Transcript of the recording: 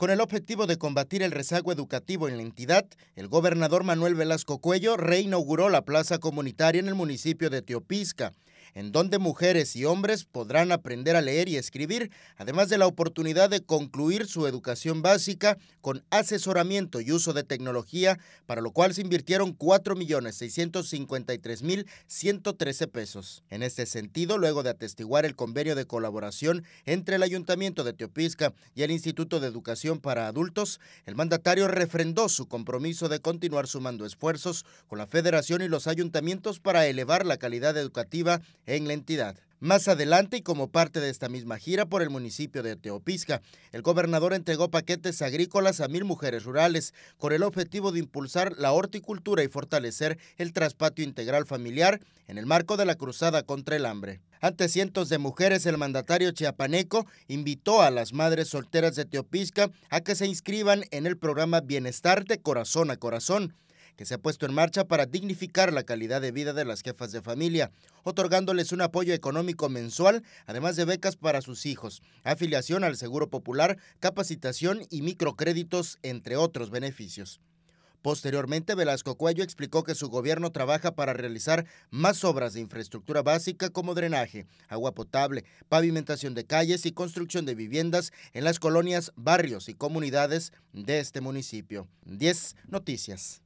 Con el objetivo de combatir el rezago educativo en la entidad, el gobernador Manuel Velasco Cuello reinauguró la plaza comunitaria en el municipio de Teopisca en donde mujeres y hombres podrán aprender a leer y escribir, además de la oportunidad de concluir su educación básica con asesoramiento y uso de tecnología, para lo cual se invirtieron 4.653.113 pesos. En este sentido, luego de atestiguar el convenio de colaboración entre el Ayuntamiento de Teopisca y el Instituto de Educación para Adultos, el mandatario refrendó su compromiso de continuar sumando esfuerzos con la Federación y los ayuntamientos para elevar la calidad educativa en la entidad. Más adelante y como parte de esta misma gira por el municipio de Teopisca, el gobernador entregó paquetes agrícolas a mil mujeres rurales con el objetivo de impulsar la horticultura y fortalecer el traspatio integral familiar en el marco de la cruzada contra el hambre. Ante cientos de mujeres, el mandatario chiapaneco invitó a las madres solteras de Teopisca a que se inscriban en el programa Bienestar de Corazón a Corazón que se ha puesto en marcha para dignificar la calidad de vida de las jefas de familia, otorgándoles un apoyo económico mensual, además de becas para sus hijos, afiliación al Seguro Popular, capacitación y microcréditos, entre otros beneficios. Posteriormente, Velasco Cuello explicó que su gobierno trabaja para realizar más obras de infraestructura básica como drenaje, agua potable, pavimentación de calles y construcción de viviendas en las colonias, barrios y comunidades de este municipio. 10 Noticias.